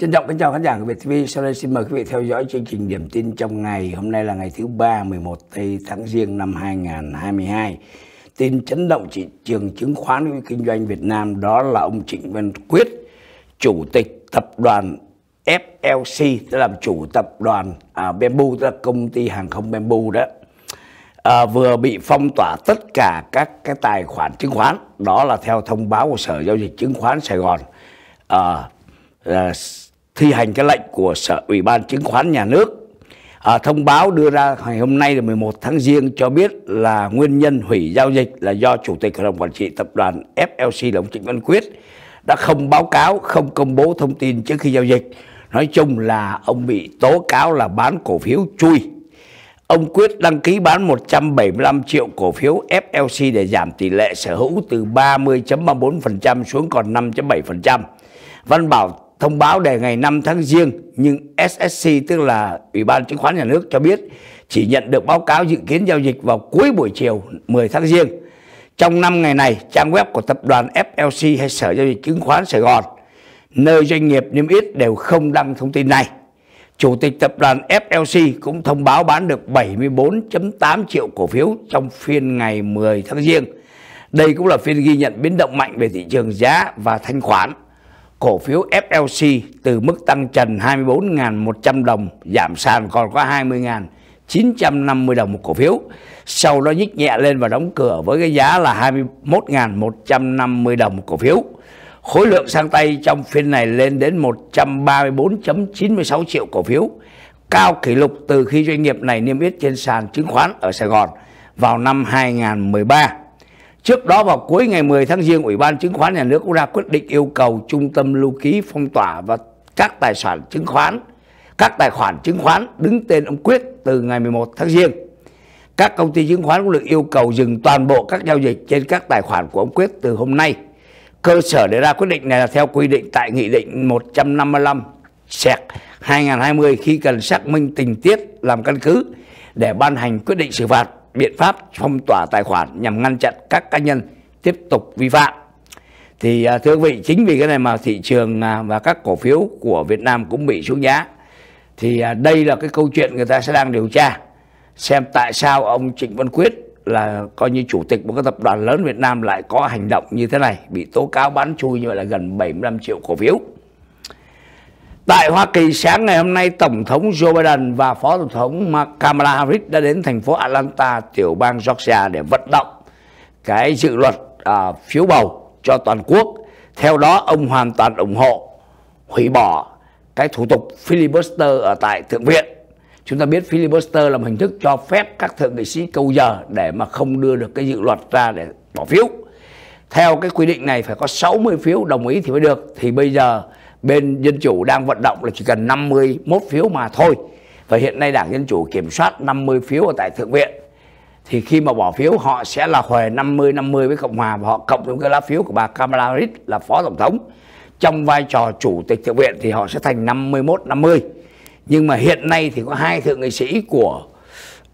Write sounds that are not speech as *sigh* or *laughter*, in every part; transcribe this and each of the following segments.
Trân trọng kính chào khán giả của VTV Sau đây xin mời quý vị theo dõi chương trình điểm tin trong ngày. Hôm nay là ngày thứ ba 11 tây tháng riêng năm 2022. Tin chấn động thị trường chứng khoán kinh doanh Việt Nam đó là ông Trịnh Văn Quyết, chủ tịch tập đoàn FLC, tức là chủ tập đoàn à, Bamboo, tức là công ty hàng không Bamboo đó. À, vừa bị phong tỏa tất cả các cái tài khoản chứng khoán đó là theo thông báo của sở giao dịch chứng khoán Sài Gòn à, thi dạ. hành cái lệnh của Sở Ủy ban Chứng khoán Nhà nước. À, thông báo đưa ra ngày hôm nay là 11 tháng Giêng cho biết là nguyên nhân hủy giao dịch là do Chủ tịch Hội đồng Quản trị Tập đoàn FLC là ông Trịnh Văn Quyết đã không báo cáo, không công bố thông tin trước khi giao dịch. Nói chung là ông bị tố cáo là bán cổ phiếu chui. Ông Quyết đăng ký bán 175 triệu cổ phiếu FLC để giảm tỷ lệ sở hữu từ 30.34% xuống còn 5.7%. Văn bảo thông báo đề ngày 5 tháng Giêng nhưng SSC tức là Ủy ban Chứng khoán Nhà nước cho biết chỉ nhận được báo cáo dự kiến giao dịch vào cuối buổi chiều 10 tháng Giêng. Trong 5 ngày này, trang web của tập đoàn FLC hay Sở Giao dịch Chứng khoán Sài Gòn, nơi doanh nghiệp niêm yết đều không đăng thông tin này. Chủ tịch tập đoàn FLC cũng thông báo bán được 74.8 triệu cổ phiếu trong phiên ngày 10 tháng Giêng. Đây cũng là phiên ghi nhận biến động mạnh về thị trường giá và thanh khoản cổ phiếu FLC từ mức tăng trần 24.100 đồng giảm sàn còn có 20.950 đồng một cổ phiếu. Sau đó nhích nhẹ lên và đóng cửa với cái giá là 21.150 đồng một cổ phiếu. Khối lượng sang tay trong phiên này lên đến 134.96 triệu cổ phiếu, cao kỷ lục từ khi doanh nghiệp này niêm yết trên sàn chứng khoán ở Sài Gòn vào năm 2013. Trước đó vào cuối ngày 10 tháng Giêng, Ủy ban Chứng khoán Nhà nước cũng ra quyết định yêu cầu trung tâm lưu ký phong tỏa và các tài sản chứng khoán, các tài khoản chứng khoán đứng tên ông Quyết từ ngày 11 tháng Giêng. Các công ty chứng khoán cũng được yêu cầu dừng toàn bộ các giao dịch trên các tài khoản của ông Quyết từ hôm nay. Cơ sở để ra quyết định này là theo quy định tại Nghị định 155 sẹc 2020 khi cần xác minh tình tiết làm căn cứ để ban hành quyết định xử phạt biện pháp phong tỏa tài khoản nhằm ngăn chặn các cá nhân tiếp tục vi phạm thì à, thưa quý vị chính vì cái này mà thị trường à, và các cổ phiếu của Việt Nam cũng bị xuống giá thì à, đây là cái câu chuyện người ta sẽ đang điều tra xem tại sao ông Trịnh Văn Quyết là coi như chủ tịch một cái tập đoàn lớn Việt Nam lại có hành động như thế này bị tố cáo bán chui như vậy là gần 75 triệu cổ phiếu Tại Hoa Kỳ sáng ngày hôm nay, Tổng thống Joe Biden và Phó Tổng thống Kamala Harris đã đến thành phố Atlanta, tiểu bang Georgia để vận động cái dự luật à, phiếu bầu cho toàn quốc. Theo đó, ông hoàn toàn ủng hộ hủy bỏ cái thủ tục filibuster ở tại Thượng viện. Chúng ta biết filibuster là một hình thức cho phép các thượng nghị sĩ câu giờ để mà không đưa được cái dự luật ra để bỏ phiếu. Theo cái quy định này phải có 60 phiếu đồng ý thì mới được. Thì bây giờ bên Dân Chủ đang vận động là chỉ cần 51 phiếu mà thôi và hiện nay Đảng Dân Chủ kiểm soát 50 phiếu ở tại Thượng viện thì khi mà bỏ phiếu họ sẽ là hòe 50-50 với Cộng Hòa và họ cộng thêm cái lá phiếu của bà Kamala Harris là Phó Tổng thống trong vai trò Chủ tịch Thượng viện thì họ sẽ thành 51-50 nhưng mà hiện nay thì có hai thượng nghị sĩ của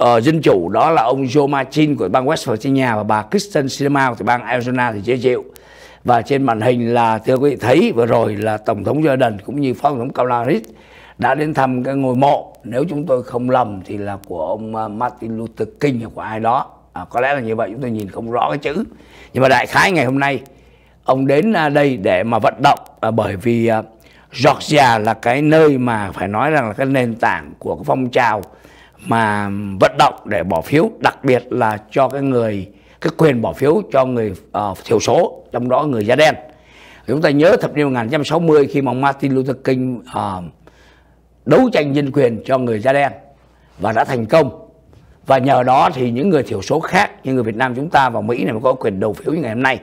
uh, Dân Chủ đó là ông Joe Manchin của bang West Virginia và bà Kristen Sinema của bang Arizona thì dễ chịu và trên màn hình là thưa quý vị thấy vừa rồi là tổng thống Jordan cũng như phó tổng thống Kamala đã đến thăm cái ngôi mộ nếu chúng tôi không lầm thì là của ông ờ, Martin Luther King hoặc của ai đó à, có lẽ là như vậy chúng tôi nhìn không rõ cái chữ nhưng mà đại khái ngày hôm nay ông đến ờ, đây để mà vận động à, bởi vì à, Georgia là cái nơi mà phải nói rằng là cái nền tảng của cái phong trào mà vận động để bỏ phiếu đặc biệt là cho cái người cái quyền bỏ phiếu cho người uh, thiểu số trong đó người da đen chúng ta nhớ thập niên 1960 khi mà Martin Luther King uh, đấu tranh nhân quyền cho người da đen và đã thành công và nhờ đó thì những người thiểu số khác như người Việt Nam chúng ta và Mỹ này mới có quyền đầu phiếu như ngày hôm nay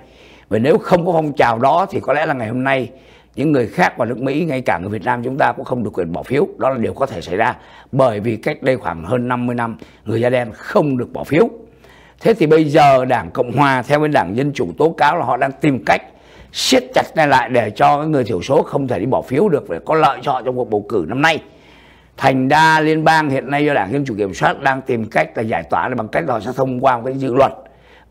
và nếu không có phong trào đó thì có lẽ là ngày hôm nay những người khác và nước Mỹ ngay cả người Việt Nam chúng ta cũng không được quyền bỏ phiếu đó là điều có thể xảy ra bởi vì cách đây khoảng hơn 50 năm người da đen không được bỏ phiếu thế thì bây giờ đảng cộng hòa theo bên đảng dân chủ tố cáo là họ đang tìm cách siết chặt này lại để cho người thiểu số không thể đi bỏ phiếu được phải có lợi cho họ trong cuộc bầu cử năm nay thành đa liên bang hiện nay do đảng dân chủ kiểm soát đang tìm cách là giải tỏa bằng cách họ sẽ thông qua một cái dự luật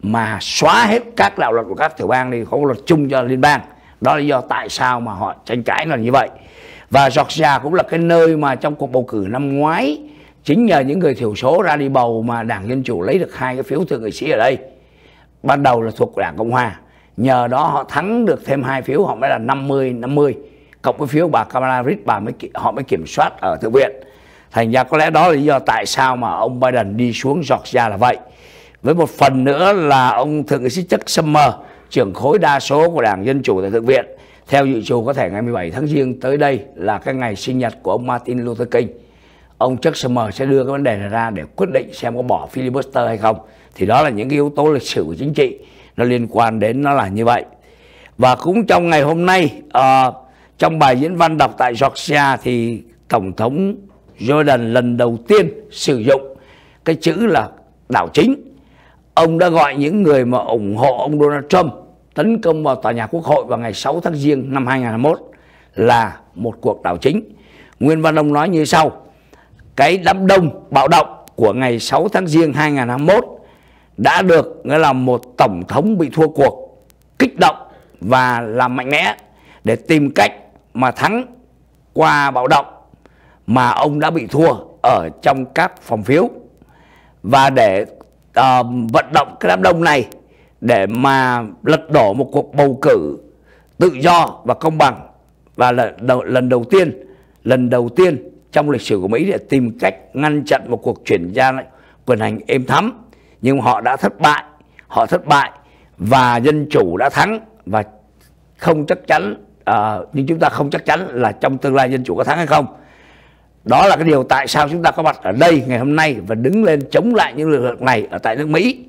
mà xóa hết các đạo luật của các tiểu bang đi có luật chung cho liên bang đó là lý do tại sao mà họ tranh cãi là như vậy và Georgia cũng là cái nơi mà trong cuộc bầu cử năm ngoái chính nhờ những người thiểu số ra đi bầu mà đảng dân chủ lấy được hai cái phiếu thượng nghị sĩ ở đây ban đầu là thuộc đảng cộng hòa nhờ đó họ thắng được thêm hai phiếu họ mới là 50 50 cộng với phiếu bà Kamala Harris bà mới họ mới kiểm soát ở thượng viện thành ra có lẽ đó là lý do tại sao mà ông Biden đi xuống Georgia là vậy với một phần nữa là ông thượng nghị sĩ Chuck Schumer trưởng khối đa số của đảng dân chủ tại thượng viện theo dự trù có thể ngày 17 tháng giêng tới đây là cái ngày sinh nhật của ông Martin Luther King ông Chuck Schumer sẽ đưa cái vấn đề này ra để quyết định xem có bỏ filibuster hay không thì đó là những cái yếu tố lịch sử của chính trị nó liên quan đến nó là như vậy và cũng trong ngày hôm nay uh, trong bài diễn văn đọc tại Georgia thì tổng thống Jordan lần đầu tiên sử dụng cái chữ là đảo chính ông đã gọi những người mà ủng hộ ông Donald Trump tấn công vào tòa nhà Quốc hội vào ngày 6 tháng Giêng năm 2021 là một cuộc đảo chính. Nguyên văn ông nói như sau: cái đám đông bạo động của ngày 6 tháng Giêng 2021 đã được nghĩa là một tổng thống bị thua cuộc kích động và làm mạnh mẽ để tìm cách mà thắng qua bạo động mà ông đã bị thua ở trong các phòng phiếu và để uh, vận động cái đám đông này để mà lật đổ một cuộc bầu cử tự do và công bằng và lần đầu, lần đầu tiên lần đầu tiên trong lịch sử của Mỹ để tìm cách ngăn chặn một cuộc chuyển giao quyền hành êm thấm nhưng họ đã thất bại họ thất bại và dân chủ đã thắng và không chắc chắn à, nhưng chúng ta không chắc chắn là trong tương lai dân chủ có thắng hay không đó là cái điều tại sao chúng ta có mặt ở đây ngày hôm nay và đứng lên chống lại những lực lượng này ở tại nước Mỹ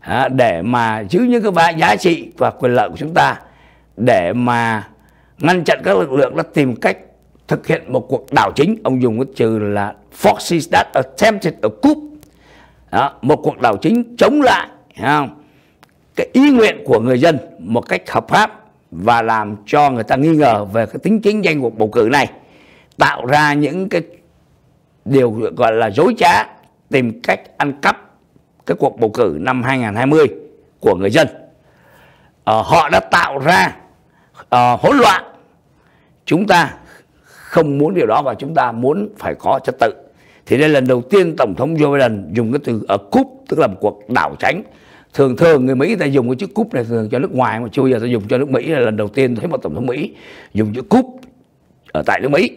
à, để mà giữ những cái giá trị và quyền lợi của chúng ta để mà ngăn chặn các lực lượng đã tìm cách thực hiện một cuộc đảo chính ông dùng cái từ là forces that attempted a coup đó, một cuộc đảo chính chống lại không? cái ý nguyện của người dân một cách hợp pháp và làm cho người ta nghi ngờ về cái tính chính danh của bầu cử này tạo ra những cái điều gọi là dối trá tìm cách ăn cắp cái cuộc bầu cử năm 2020 của người dân ờ, họ đã tạo ra uh, hỗn loạn chúng ta không muốn điều đó và chúng ta muốn phải có trật tự thì đây là lần đầu tiên tổng thống Joe Biden dùng cái từ ở cúp tức là một cuộc đảo tránh thường thường người Mỹ ta dùng cái chữ cúp này thường cho nước ngoài mà chưa giờ ta dùng cho nước Mỹ là lần đầu tiên thấy một tổng thống Mỹ dùng chữ cúp ở tại nước Mỹ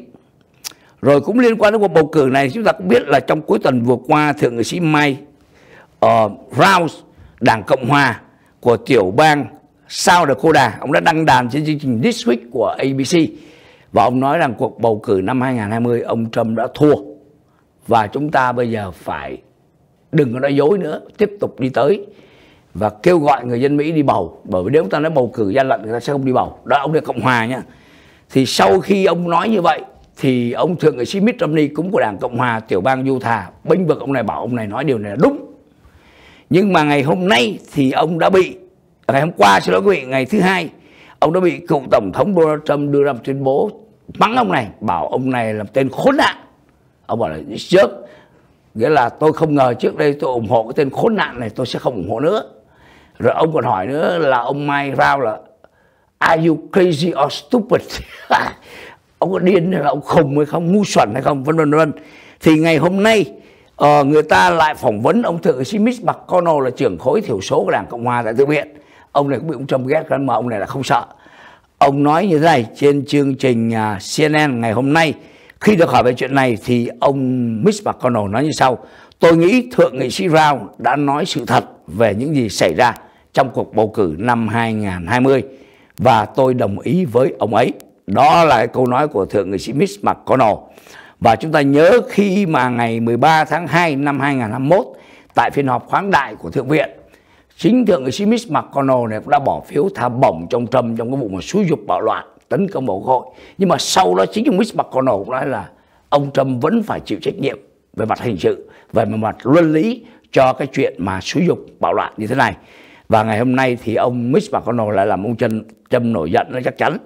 rồi cũng liên quan đến cuộc bầu cử này chúng ta cũng biết là trong cuối tuần vừa qua thượng nghị sĩ Mike uh, Rouse đảng Cộng hòa của tiểu bang South Dakota ông đã đăng đàn trên chương trình This Week của ABC và ông nói rằng cuộc bầu cử năm 2020 ông Trump đã thua và chúng ta bây giờ phải đừng có nói dối nữa, tiếp tục đi tới và kêu gọi người dân Mỹ đi bầu bởi vì nếu ta nói bầu cử gian lận người ta sẽ không đi bầu. Đó ông là Cộng hòa nha Thì sau khi ông nói như vậy thì ông thượng nghị sĩ Mitt Romney cũng của đảng Cộng hòa tiểu bang Utah bênh vực ông này bảo ông này nói điều này là đúng. Nhưng mà ngày hôm nay thì ông đã bị ngày hôm qua xin lỗi quý vị ngày thứ hai ông đã bị cựu tổng thống Donald Trump đưa ra một tuyên bố mắng ông này bảo ông này là tên khốn nạn ông bảo là trước nghĩa là tôi không ngờ trước đây tôi ủng hộ cái tên khốn nạn này tôi sẽ không ủng hộ nữa rồi ông còn hỏi nữa là ông Mike Rao là are you crazy or stupid *laughs* ông có điên hay là ông khùng hay không ngu xuẩn hay không vân vân vân thì ngày hôm nay ờ, người ta lại phỏng vấn ông thượng sĩ Smith McConnell là trưởng khối thiểu số của đảng cộng hòa tại thượng viện ông này cũng bị ông Trump ghét lắm mà ông này là không sợ ông nói như thế này trên chương trình à, CNN ngày hôm nay khi được hỏi về chuyện này thì ông Mitch McConnell nói như sau tôi nghĩ thượng nghị sĩ rao đã nói sự thật về những gì xảy ra trong cuộc bầu cử năm 2020 và tôi đồng ý với ông ấy đó là câu nói của thượng nghị sĩ Mitch McConnell và chúng ta nhớ khi mà ngày 13 tháng 2 năm 2021 tại phiên họp khoáng đại của Thượng viện chính thượng nghị sĩ Mitch McConnell này cũng đã bỏ phiếu tha bổng trong Trump trong cái vụ mà xúi dục bạo loạn tấn công bầu hội nhưng mà sau đó chính ông Mitch McConnell cũng nói là ông Trump vẫn phải chịu trách nhiệm về mặt hình sự về mặt luân lý cho cái chuyện mà xúi dục bạo loạn như thế này và ngày hôm nay thì ông Mitch McConnell lại làm ông chân Trump nổi giận nó chắc chắn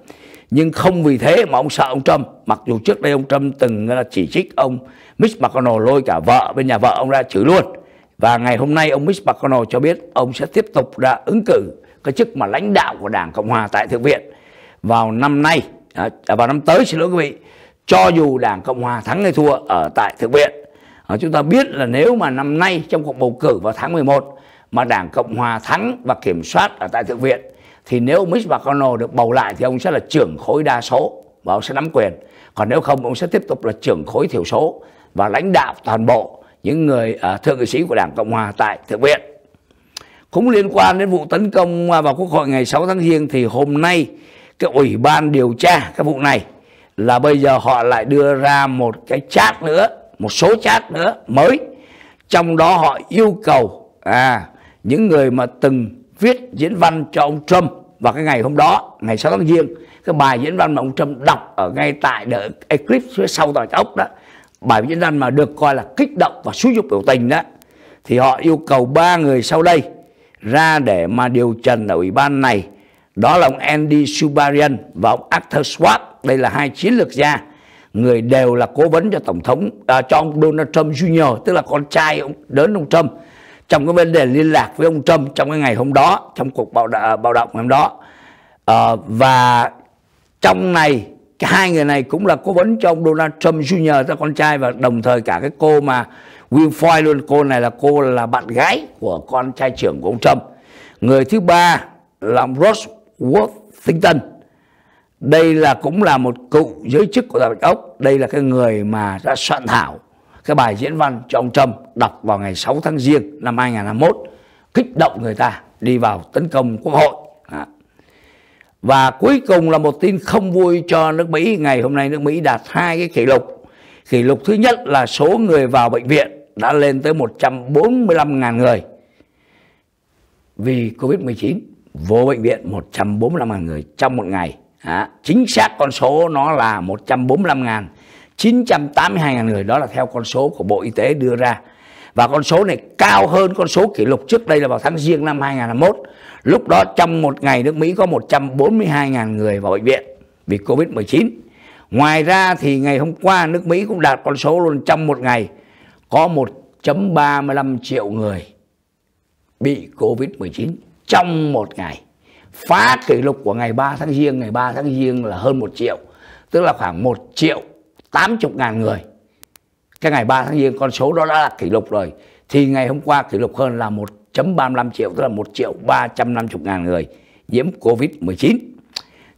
nhưng không vì thế mà ông sợ ông Trump mặc dù trước đây ông Trump từng ờ, chỉ trích ông Mitch McConnell lôi cả vợ bên nhà vợ ông ra chửi luôn và ngày hôm nay ông Mitch McConnell cho biết ông sẽ tiếp tục ra ứng cử cái chức mà lãnh đạo của Đảng Cộng hòa tại Thượng viện vào năm nay à, à, vào năm tới xin lỗi quý vị cho dù Đảng Cộng hòa thắng hay thua ở tại Thượng viện. À, chúng ta biết là nếu mà năm nay trong cuộc bầu cử vào tháng 11 mà Đảng Cộng hòa thắng và kiểm soát ở tại Thượng viện thì nếu Mitch McConnell được bầu lại thì ông sẽ là trưởng khối đa số và ông sẽ nắm quyền. Còn nếu không ông sẽ tiếp tục là trưởng khối thiểu số và lãnh đạo toàn bộ những người uh, thượng nghị sĩ của Đảng Cộng Hòa tại Thượng viện. Cũng liên quan đến vụ tấn công à, vào Quốc hội ngày 6 tháng Giêng thì hôm nay cái ủy ban điều tra cái vụ này là bây giờ họ lại đưa ra một cái chat nữa, một số chat nữa mới. Trong đó họ yêu cầu à những người mà từng viết diễn văn cho ông Trump vào cái ngày hôm đó, ngày 6 tháng Giêng, cái bài diễn văn mà ông Trump đọc ở ngay tại The Eclipse phía sau tòa ốc đó bài diễn văn mà được coi là kích động và xúi dục biểu tình đó thì họ yêu cầu ba người sau đây ra để mà điều trần ở ủy ban này đó là ông Andy Subarian và ông Arthur Schwab đây là hai chiến lược gia người đều là cố vấn cho tổng thống à, cho ông Donald Trump Jr tức là con trai ông đến ông Trump trong cái vấn đề liên lạc với ông Trump trong cái ngày hôm đó trong cuộc bạo, bạo động hôm đó à, và trong này hai người này cũng là cố vấn cho ông Donald Trump Jr. ra con trai và đồng thời cả cái cô mà Winfrey luôn cô này là cô là bạn gái của con trai trưởng của ông Trump người thứ ba là ông Ross Worthington đây là cũng là một cựu giới chức của tòa bạch ốc đây là cái người mà đã soạn thảo cái bài diễn văn cho ông Trump đọc vào ngày 6 tháng Giêng năm 2021 kích động người ta đi vào tấn công quốc hội và cuối cùng là một tin không vui cho nước Mỹ ngày hôm nay nước Mỹ đạt hai cái kỷ lục kỷ lục thứ nhất là số người vào bệnh viện đã lên tới 145.000 người vì Covid-19 vô bệnh viện 145.000 người trong một ngày à, chính xác con số nó là 145.000 982.000 người đó là theo con số của Bộ Y tế đưa ra và con số này cao hơn con số kỷ lục trước đây là vào tháng riêng năm 2021. Lúc đó trong một ngày nước Mỹ có 142.000 người vào bệnh viện vì Covid-19. Ngoài ra thì ngày hôm qua nước Mỹ cũng đạt con số luôn trong một ngày có 1.35 triệu người bị Covid-19 trong một ngày. Phá kỷ lục của ngày 3 tháng riêng ngày 3 tháng riêng là hơn 1 triệu, tức là khoảng 1 triệu 80 ngàn người cái ngày 3 tháng giêng con số đó đã là kỷ lục rồi thì ngày hôm qua kỷ lục hơn là 1.35 triệu tức là 1 triệu 350 ngàn người nhiễm Covid-19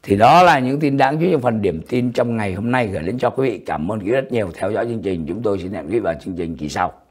thì đó là những tin đáng chú ý trong phần điểm tin trong ngày hôm nay gửi đến cho quý vị cảm ơn quý rất nhiều theo dõi chương trình chúng tôi xin hẹn quý vị vào chương trình kỳ sau